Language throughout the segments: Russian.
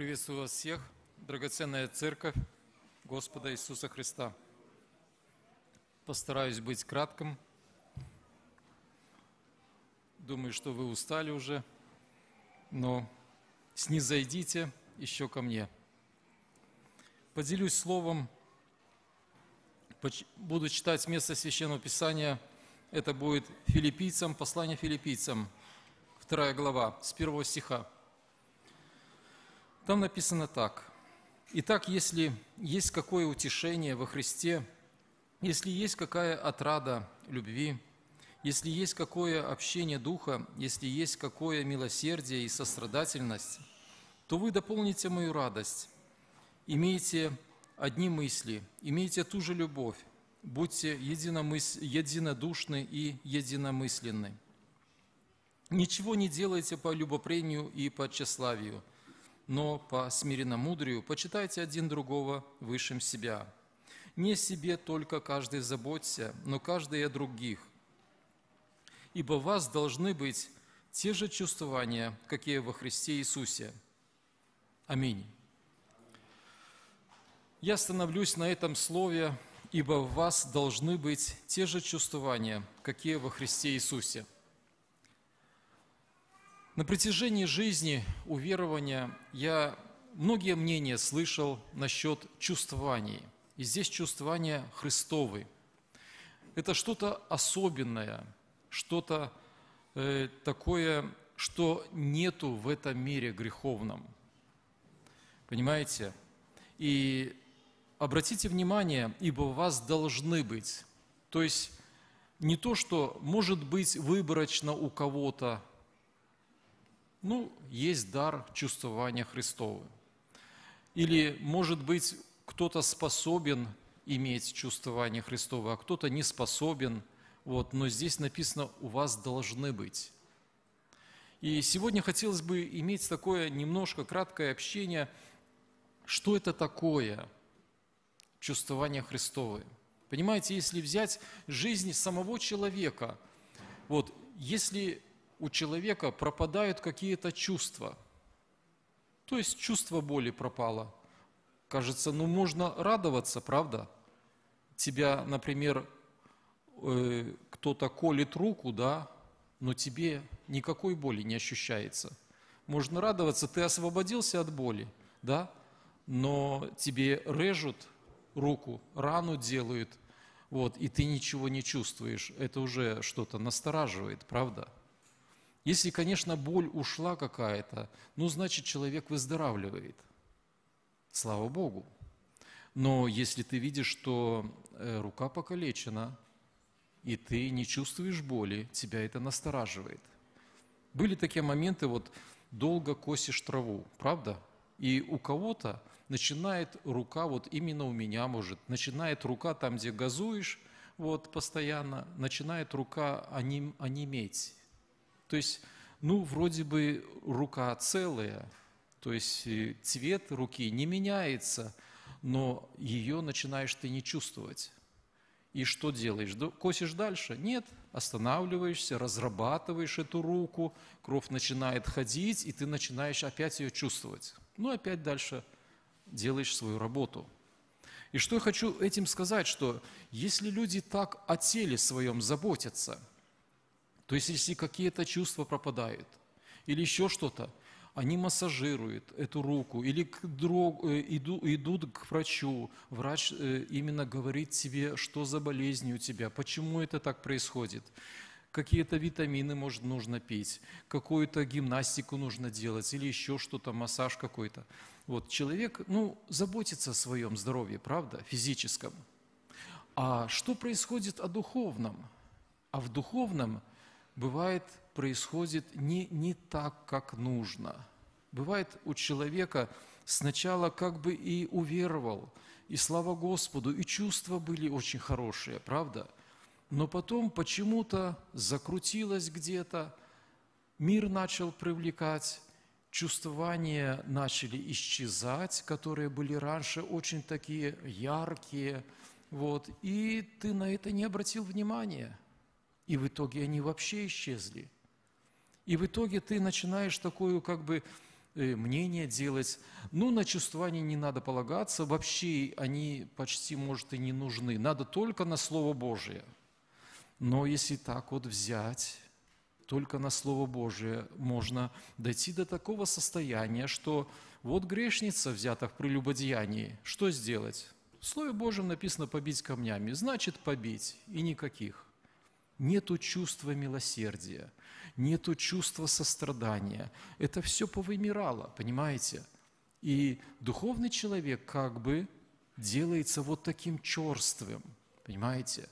Приветствую вас всех, драгоценная церковь Господа Иисуса Христа. Постараюсь быть кратким. Думаю, что вы устали уже, но снизойдите еще ко мне. Поделюсь словом, буду читать место Священного Писания. Это будет филиппийцам, послание филиппийцам, вторая глава, с первого стиха. Там написано так. Итак, если есть какое утешение во Христе, если есть какая отрада любви, если есть какое общение Духа, если есть какое милосердие и сострадательность, то вы дополните мою радость. Имейте одни мысли, имейте ту же любовь, будьте единомыс... единодушны и единомысленны. Ничего не делайте по любопрению и по тщеславию – но по смиренно смиренномудрию почитайте один другого высшим себя. Не себе только каждый заботься, но каждый о других. Ибо у вас должны быть те же чувствования, какие во Христе Иисусе. Аминь. Я становлюсь на этом слове, ибо в вас должны быть те же чувствования, какие во Христе Иисусе. На протяжении жизни уверования я многие мнения слышал насчет чувствований. И здесь чувствования Христовы. Это что-то особенное, что-то э, такое, что нету в этом мире греховном. Понимаете? И обратите внимание, ибо у вас должны быть. То есть не то, что может быть выборочно у кого-то, ну, есть дар чувствования Христова. Или, может быть, кто-то способен иметь чувствование Христова, а кто-то не способен. Вот, но здесь написано «у вас должны быть». И сегодня хотелось бы иметь такое немножко краткое общение, что это такое чувствование Христовое. Понимаете, если взять жизнь самого человека, вот, если у человека пропадают какие-то чувства. То есть чувство боли пропало. Кажется, ну можно радоваться, правда? Тебя, например, э, кто-то колет руку, да, но тебе никакой боли не ощущается. Можно радоваться, ты освободился от боли, да, но тебе режут руку, рану делают, вот, и ты ничего не чувствуешь. Это уже что-то настораживает, правда? Если, конечно, боль ушла какая-то, ну, значит, человек выздоравливает. Слава Богу. Но если ты видишь, что э, рука покалечена, и ты не чувствуешь боли, тебя это настораживает. Были такие моменты, вот долго косишь траву, правда? И у кого-то начинает рука, вот именно у меня может, начинает рука там, где газуешь, вот постоянно, начинает рука аним онеметь. То есть, ну, вроде бы рука целая, то есть э, цвет руки не меняется, но ее начинаешь ты не чувствовать. И что делаешь? Косишь дальше? Нет, останавливаешься, разрабатываешь эту руку, кровь начинает ходить, и ты начинаешь опять ее чувствовать. Ну, опять дальше делаешь свою работу. И что я хочу этим сказать, что если люди так о теле своем заботятся – то есть, если какие-то чувства пропадают или еще что-то, они массажируют эту руку или к друг, э, иду, идут к врачу. Врач э, именно говорит тебе, что за болезнь у тебя, почему это так происходит. Какие-то витамины, может, нужно пить, какую-то гимнастику нужно делать или еще что-то, массаж какой-то. Вот человек, ну, заботится о своем здоровье, правда, физическом. А что происходит о духовном? А в духовном – бывает, происходит не, не так, как нужно. Бывает, у человека сначала как бы и уверовал, и слава Господу, и чувства были очень хорошие, правда? Но потом почему-то закрутилось где-то, мир начал привлекать, чувствования начали исчезать, которые были раньше очень такие яркие, вот, и ты на это не обратил внимания – и в итоге они вообще исчезли. И в итоге ты начинаешь такое как бы э, мнение делать. Ну, на чувствование не надо полагаться, вообще они почти, может, и не нужны. Надо только на Слово Божие. Но если так вот взять, только на Слово Божие можно дойти до такого состояния, что вот грешница, взята в прелюбодеянии, что сделать? В Слове Божьем написано «побить камнями», значит, побить, и никаких нету чувства милосердия, нету чувства сострадания. Это все повымирало, понимаете? И духовный человек как бы делается вот таким черствым, понимаете?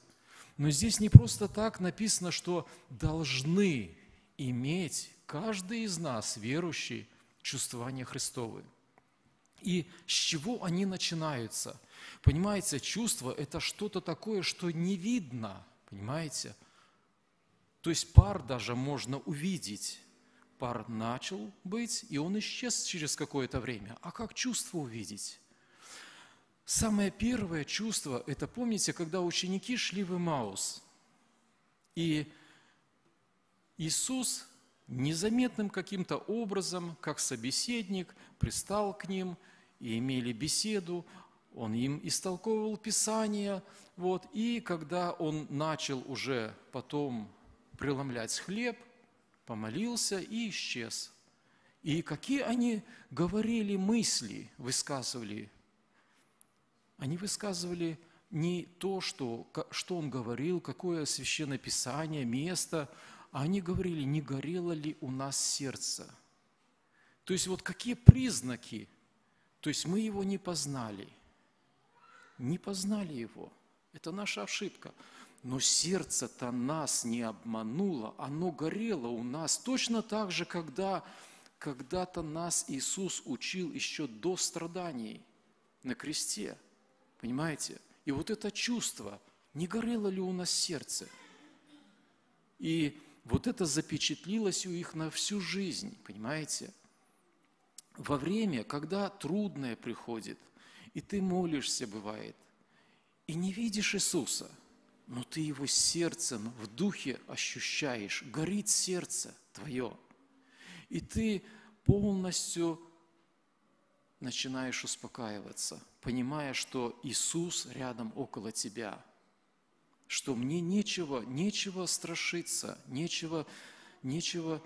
Но здесь не просто так написано, что должны иметь каждый из нас, верующий, чувствования Христовы. И с чего они начинаются? Понимаете, чувство – это что-то такое, что не видно, понимаете – то есть пар даже можно увидеть. Пар начал быть, и он исчез через какое-то время. А как чувство увидеть? Самое первое чувство – это, помните, когда ученики шли в Имаус, и Иисус незаметным каким-то образом, как собеседник, пристал к ним и имели беседу, он им истолковывал Писание, вот, и когда он начал уже потом преломлять хлеб, помолился и исчез. И какие они говорили мысли, высказывали? Они высказывали не то, что, что он говорил, какое священное писание, место, а они говорили, не горело ли у нас сердце. То есть вот какие признаки, то есть мы его не познали, не познали его. Это наша ошибка. Но сердце-то нас не обмануло, оно горело у нас точно так же, когда когда-то нас Иисус учил еще до страданий на кресте. Понимаете? И вот это чувство, не горело ли у нас сердце? И вот это запечатлилось у их на всю жизнь, понимаете? Во время, когда трудное приходит, и ты молишься, бывает, и не видишь Иисуса – но ты его сердцем в духе ощущаешь, горит сердце твое. И ты полностью начинаешь успокаиваться, понимая, что Иисус рядом около тебя, что мне нечего, нечего страшиться, нечего, нечего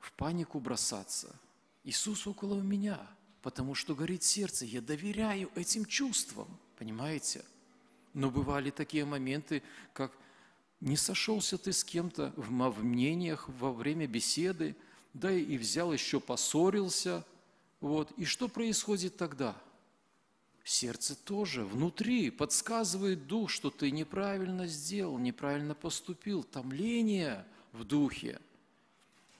в панику бросаться. Иисус около меня, потому что горит сердце, я доверяю этим чувствам, понимаете? Но бывали такие моменты, как не сошелся ты с кем-то в мнениях во время беседы, да и взял еще поссорился. Вот. И что происходит тогда? Сердце тоже внутри подсказывает дух, что ты неправильно сделал, неправильно поступил. Томление в духе.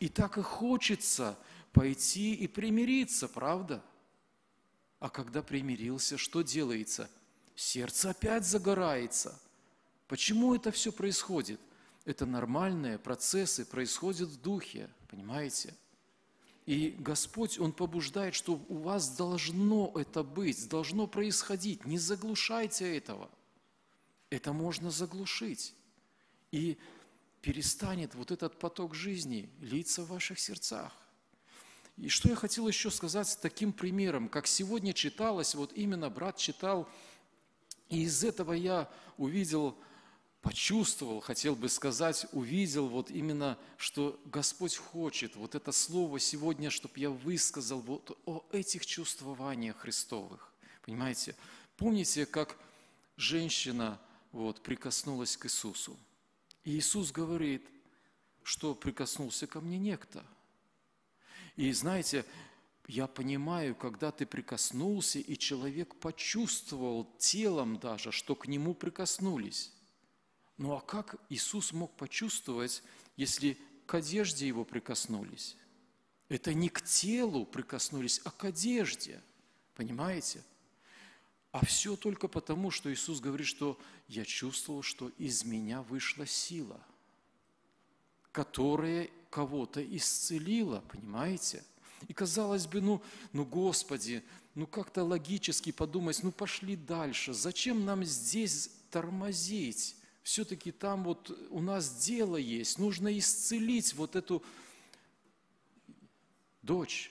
И так и хочется пойти и примириться, правда? А когда примирился, что делается – Сердце опять загорается. Почему это все происходит? Это нормальные процессы происходят в духе, понимаете? И Господь, Он побуждает, что у вас должно это быть, должно происходить. Не заглушайте этого. Это можно заглушить. И перестанет вот этот поток жизни литься в ваших сердцах. И что я хотел еще сказать с таким примером, как сегодня читалось, вот именно брат читал и из этого я увидел, почувствовал, хотел бы сказать, увидел вот именно, что Господь хочет вот это слово сегодня, чтобы я высказал вот о этих чувствованиях Христовых. Понимаете? Помните, как женщина вот прикоснулась к Иисусу? И Иисус говорит, что прикоснулся ко мне некто. И знаете, я понимаю, когда ты прикоснулся, и человек почувствовал телом даже, что к нему прикоснулись. Ну а как Иисус мог почувствовать, если к одежде его прикоснулись? Это не к телу прикоснулись, а к одежде. Понимаете? А все только потому, что Иисус говорит, что я чувствовал, что из меня вышла сила, которая кого-то исцелила, понимаете? И казалось бы, ну, ну Господи, ну как-то логически подумать, ну пошли дальше, зачем нам здесь тормозить? Все-таки там вот у нас дело есть, нужно исцелить вот эту дочь.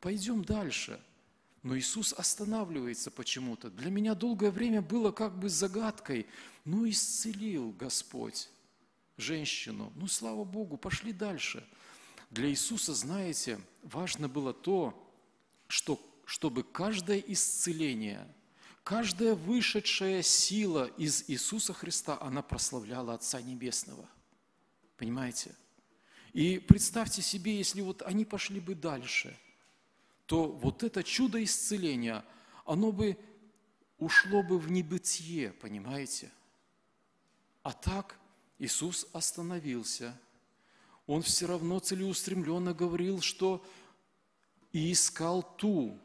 Пойдем дальше. Но Иисус останавливается почему-то. Для меня долгое время было как бы загадкой. Ну, исцелил Господь женщину. Ну, слава Богу, пошли дальше. Для Иисуса, знаете, важно было то, что, чтобы каждое исцеление, каждая вышедшая сила из Иисуса Христа, она прославляла Отца Небесного. Понимаете? И представьте себе, если вот они пошли бы дальше, то вот это чудо исцеления, оно бы ушло бы в небытие, понимаете? А так Иисус остановился – он все равно целеустремленно говорил, что и искал ту,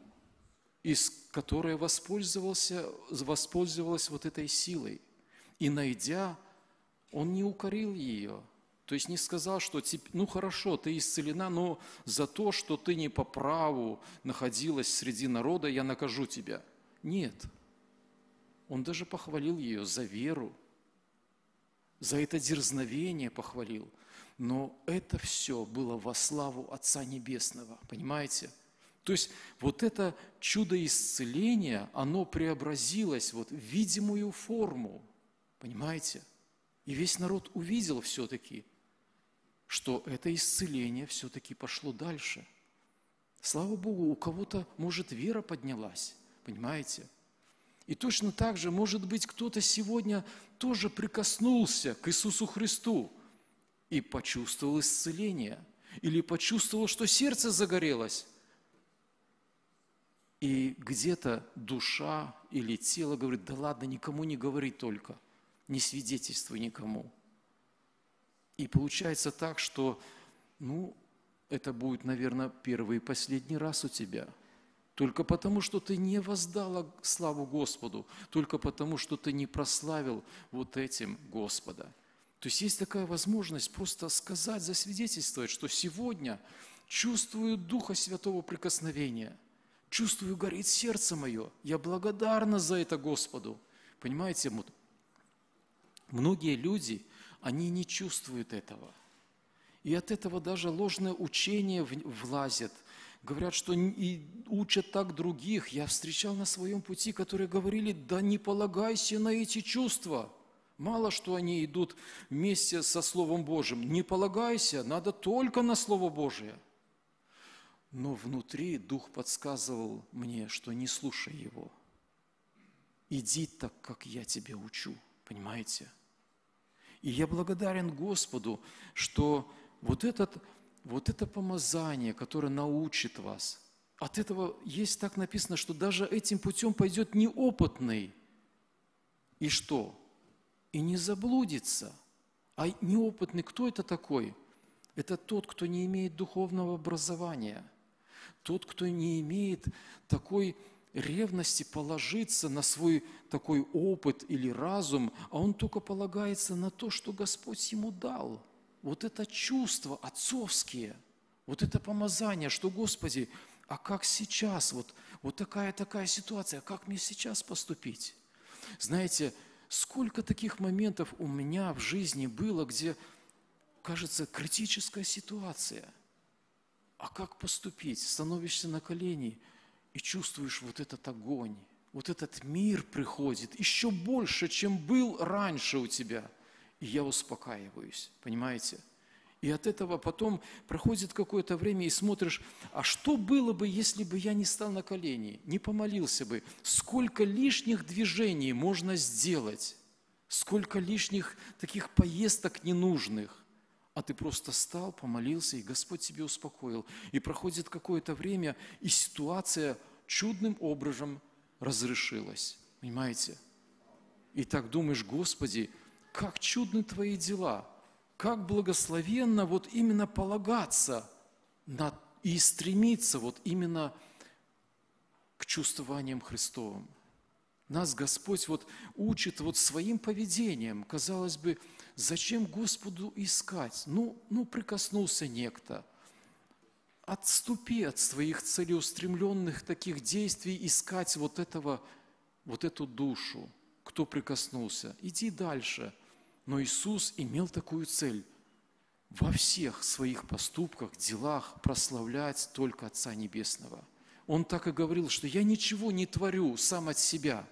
из которой воспользовался, воспользовалась вот этой силой. И найдя, он не укорил ее. То есть не сказал, что ну хорошо, ты исцелена, но за то, что ты не по праву находилась среди народа, я накажу тебя. Нет. Он даже похвалил ее за веру, за это дерзновение похвалил. Но это все было во славу Отца Небесного, понимаете? То есть вот это чудо исцеления, оно преобразилось вот в видимую форму, понимаете? И весь народ увидел все-таки, что это исцеление все-таки пошло дальше. Слава Богу, у кого-то, может, вера поднялась, понимаете? И точно так же, может быть, кто-то сегодня тоже прикоснулся к Иисусу Христу и почувствовал исцеление, или почувствовал, что сердце загорелось, и где-то душа или тело говорит, да ладно, никому не говори только, не свидетельствуй никому. И получается так, что, ну, это будет, наверное, первый и последний раз у тебя – только потому, что ты не воздала славу Господу, только потому, что ты не прославил вот этим Господа. То есть есть такая возможность просто сказать, засвидетельствовать, что сегодня чувствую Духа Святого прикосновения, чувствую, горит сердце мое, я благодарна за это Господу. Понимаете, многие люди, они не чувствуют этого. И от этого даже ложное учение влазит – говорят, что и учат так других. Я встречал на своем пути, которые говорили, да не полагайся на эти чувства. Мало что они идут вместе со Словом Божьим. Не полагайся, надо только на Слово Божие. Но внутри Дух подсказывал мне, что не слушай его. Иди так, как я тебя учу, понимаете? И я благодарен Господу, что вот этот вот это помазание, которое научит вас, от этого есть так написано, что даже этим путем пойдет неопытный. И что? И не заблудится. А неопытный кто это такой? Это тот, кто не имеет духовного образования, тот, кто не имеет такой ревности положиться на свой такой опыт или разум, а он только полагается на то, что Господь ему дал – вот это чувство отцовские, вот это помазание, что, Господи, а как сейчас, вот, вот такая-такая ситуация, как мне сейчас поступить? Знаете, сколько таких моментов у меня в жизни было, где, кажется, критическая ситуация. А как поступить? Становишься на колени и чувствуешь вот этот огонь, вот этот мир приходит еще больше, чем был раньше у тебя – и я успокаиваюсь, понимаете? И от этого потом проходит какое-то время и смотришь, а что было бы, если бы я не стал на колени, не помолился бы? Сколько лишних движений можно сделать? Сколько лишних таких поездок ненужных? А ты просто стал, помолился, и Господь тебя успокоил. И проходит какое-то время, и ситуация чудным образом разрешилась. Понимаете? И так думаешь, Господи, как чудны твои дела, как благословенно вот именно полагаться на, и стремиться вот именно к чувствованиям Христовым. Нас Господь вот учит вот своим поведением. Казалось бы, зачем Господу искать? Ну, ну прикоснулся некто. Отступи от своих целеустремленных таких действий, искать вот этого, вот эту душу, кто прикоснулся. Иди дальше, но Иисус имел такую цель – во всех своих поступках, делах прославлять только Отца Небесного. Он так и говорил, что «я ничего не творю сам от себя,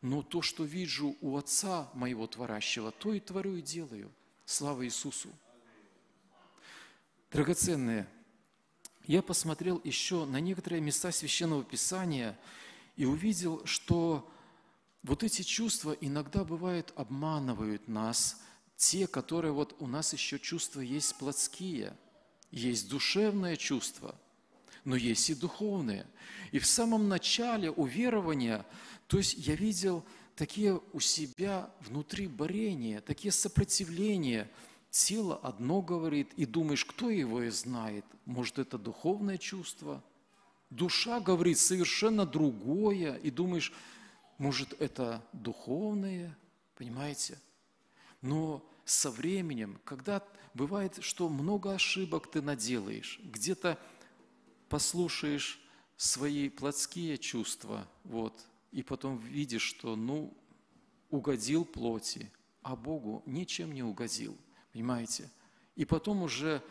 но то, что вижу у Отца моего творящего, то и творю и делаю». Слава Иисусу! Драгоценные, я посмотрел еще на некоторые места Священного Писания и увидел, что вот эти чувства иногда бывают обманывают нас, те, которые вот у нас еще чувства есть плотские, есть душевное чувство, но есть и духовные. И в самом начале уверования, то есть я видел такие у себя внутри борения, такие сопротивления. Тело одно говорит, и думаешь, кто его и знает? Может, это духовное чувство? Душа говорит совершенно другое, и думаешь, может, это духовные, понимаете? Но со временем, когда бывает, что много ошибок ты наделаешь, где-то послушаешь свои плотские чувства, вот, и потом видишь, что, ну, угодил плоти, а Богу ничем не угодил, понимаете? И потом уже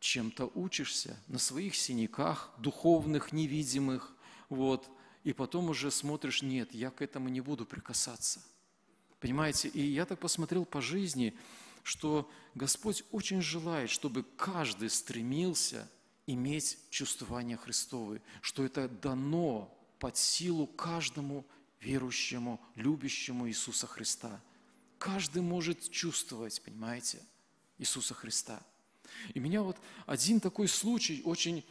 чем-то учишься на своих синяках духовных, невидимых, вот – и потом уже смотришь, нет, я к этому не буду прикасаться. Понимаете, и я так посмотрел по жизни, что Господь очень желает, чтобы каждый стремился иметь чувствование Христовы, что это дано под силу каждому верующему, любящему Иисуса Христа. Каждый может чувствовать, понимаете, Иисуса Христа. И меня вот один такой случай очень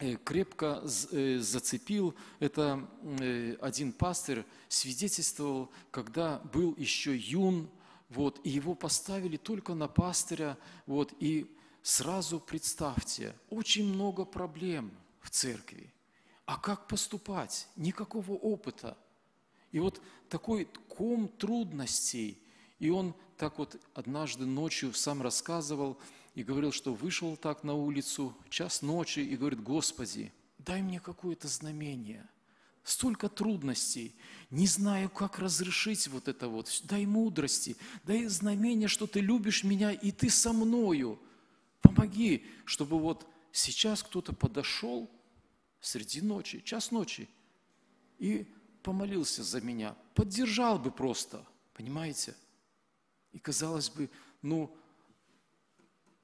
Э, крепко э, зацепил. Это э, один пастор свидетельствовал, когда был еще юн, вот, и его поставили только на пастыря, вот, и сразу представьте, очень много проблем в церкви. А как поступать? Никакого опыта. И вот такой ком трудностей, и он так вот однажды ночью сам рассказывал и говорил, что вышел так на улицу, час ночи, и говорит, Господи, дай мне какое-то знамение. Столько трудностей, не знаю, как разрешить вот это вот. Дай мудрости, дай знамение, что ты любишь меня, и ты со мною. Помоги, чтобы вот сейчас кто-то подошел среди ночи, час ночи, и помолился за меня, поддержал бы просто, понимаете? И казалось бы, ну,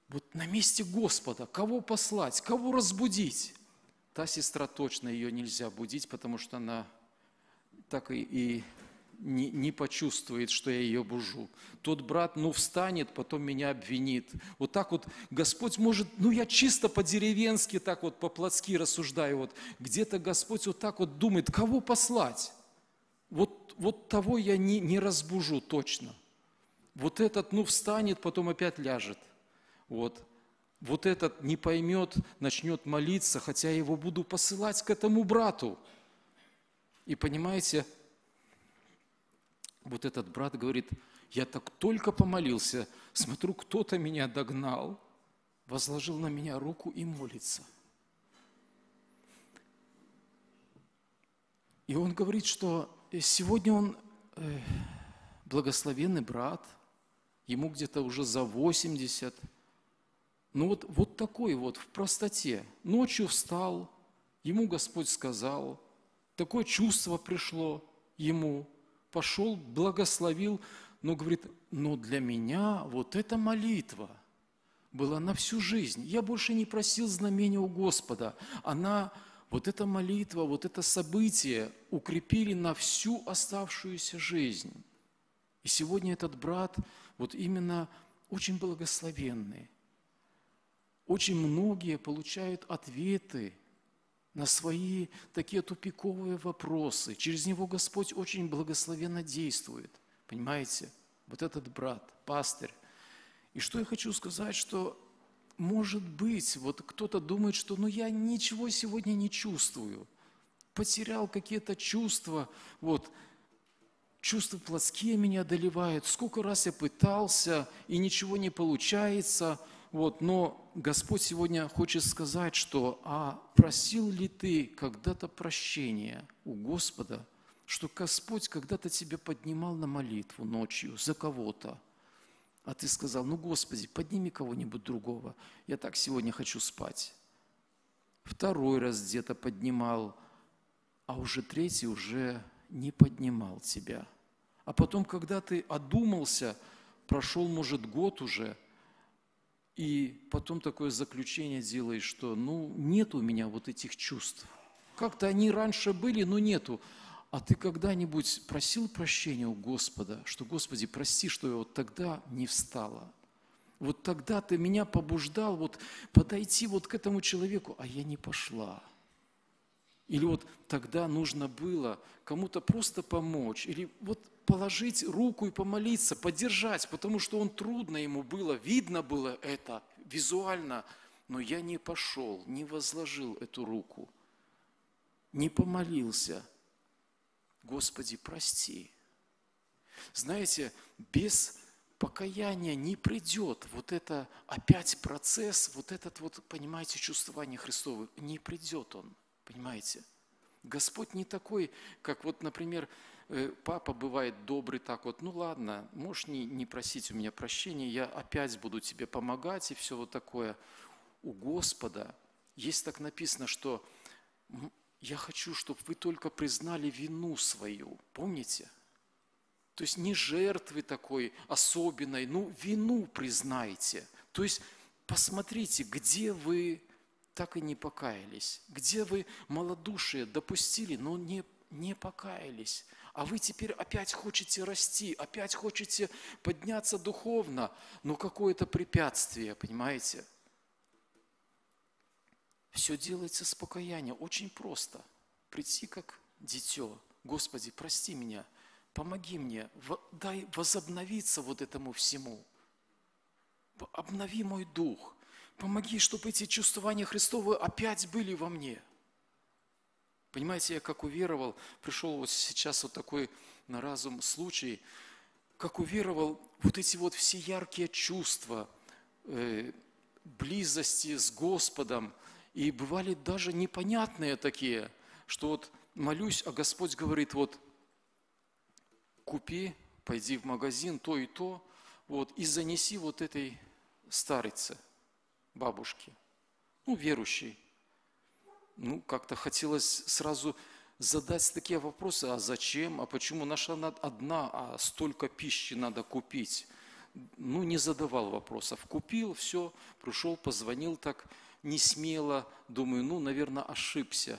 вот на месте Господа, кого послать, кого разбудить? Та сестра точно ее нельзя будить, потому что она так и, и не, не почувствует, что я ее бужу. Тот брат, ну, встанет, потом меня обвинит. Вот так вот Господь может, ну, я чисто по-деревенски так вот, по-плотски рассуждаю, вот где-то Господь вот так вот думает, кого послать? Вот, вот того я не, не разбужу точно. Вот этот, ну, встанет, потом опять ляжет. Вот. Вот этот не поймет, начнет молиться, хотя я его буду посылать к этому брату. И понимаете, вот этот брат говорит, я так только помолился, смотрю, кто-то меня догнал, возложил на меня руку и молится. И он говорит, что сегодня он э, благословенный брат, ему где-то уже за 80. Ну вот, вот такой вот, в простоте. Ночью встал, ему Господь сказал, такое чувство пришло ему, пошел, благословил, но говорит, но для меня вот эта молитва была на всю жизнь. Я больше не просил знамения у Господа. Она, вот эта молитва, вот это событие укрепили на всю оставшуюся жизнь. И сегодня этот брат – вот именно очень благословенные, Очень многие получают ответы на свои такие тупиковые вопросы. Через него Господь очень благословенно действует. Понимаете? Вот этот брат, пастырь. И что я хочу сказать, что может быть, вот кто-то думает, что ну я ничего сегодня не чувствую, потерял какие-то чувства, вот, чувства плотские меня одолевают. Сколько раз я пытался, и ничего не получается. Вот, но Господь сегодня хочет сказать, что «А просил ли ты когда-то прощения у Господа?» Что Господь когда-то тебя поднимал на молитву ночью за кого-то, а ты сказал, ну, Господи, подними кого-нибудь другого, я так сегодня хочу спать. Второй раз где-то поднимал, а уже третий уже не поднимал тебя – а потом, когда ты одумался, прошел, может, год уже, и потом такое заключение делаешь, что ну нет у меня вот этих чувств. Как-то они раньше были, но нету. А ты когда-нибудь просил прощения у Господа, что, Господи, прости, что я вот тогда не встала, вот тогда ты меня побуждал вот подойти вот к этому человеку, а я не пошла. Или вот тогда нужно было кому-то просто помочь, или вот положить руку и помолиться, поддержать, потому что он трудно ему было, видно было это визуально, но я не пошел, не возложил эту руку, не помолился. Господи, прости. Знаете, без покаяния не придет вот это опять процесс, вот этот вот, понимаете, чувствование Христовых, не придет он, понимаете. Господь не такой, как вот, например, Э, папа бывает добрый так вот, ну ладно, можешь не, не просить у меня прощения, я опять буду тебе помогать и все вот такое. У Господа есть так написано, что я хочу, чтобы вы только признали вину свою. Помните? То есть не жертвы такой особенной, ну вину признайте. То есть посмотрите, где вы так и не покаялись, где вы малодушие допустили, но не, не покаялись а вы теперь опять хотите расти, опять хотите подняться духовно, но ну, какое-то препятствие, понимаете? Все делается с покаянием, очень просто. Прийти как дитё, Господи, прости меня, помоги мне, дай возобновиться вот этому всему. Обнови мой дух, помоги, чтобы эти чувствования Христовы опять были во мне – Понимаете, я как уверовал, пришел вот сейчас вот такой на разум случай, как уверовал вот эти вот все яркие чувства э, близости с Господом, и бывали даже непонятные такие, что вот молюсь, а Господь говорит, вот купи, пойди в магазин то и то, вот, и занеси вот этой старице, бабушке, ну, верующей ну, как-то хотелось сразу задать такие вопросы, а зачем, а почему наша одна, а столько пищи надо купить? Ну, не задавал вопросов. Купил, все, пришел, позвонил так не смело. Думаю, ну, наверное, ошибся.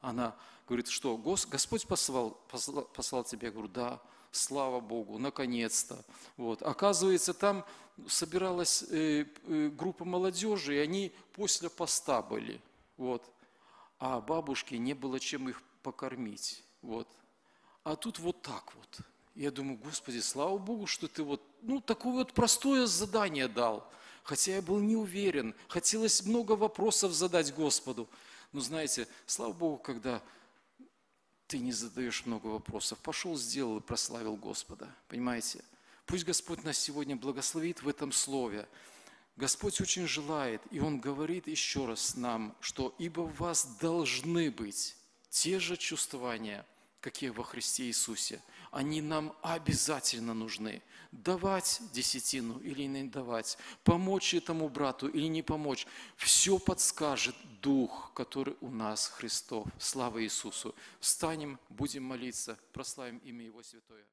Она говорит, что Господь послал, послал, послал тебя? Я говорю, да, слава Богу, наконец-то. Вот. Оказывается, там собиралась э, э, группа молодежи, и они после поста были – вот. А бабушке не было чем их покормить. Вот. А тут вот так вот. Я думаю, Господи, слава Богу, что ты вот, ну, такое вот простое задание дал. Хотя я был не уверен, хотелось много вопросов задать Господу. Но знаете, слава Богу, когда ты не задаешь много вопросов, пошел, сделал и прославил Господа. Понимаете? Пусть Господь нас сегодня благословит в этом слове. Господь очень желает, и Он говорит еще раз нам, что «ибо в вас должны быть те же чувствования, какие во Христе Иисусе. Они нам обязательно нужны. Давать десятину или не давать, помочь этому брату или не помочь. Все подскажет Дух, который у нас Христов. Слава Иисусу! Встанем, будем молиться, прославим имя Его Святое.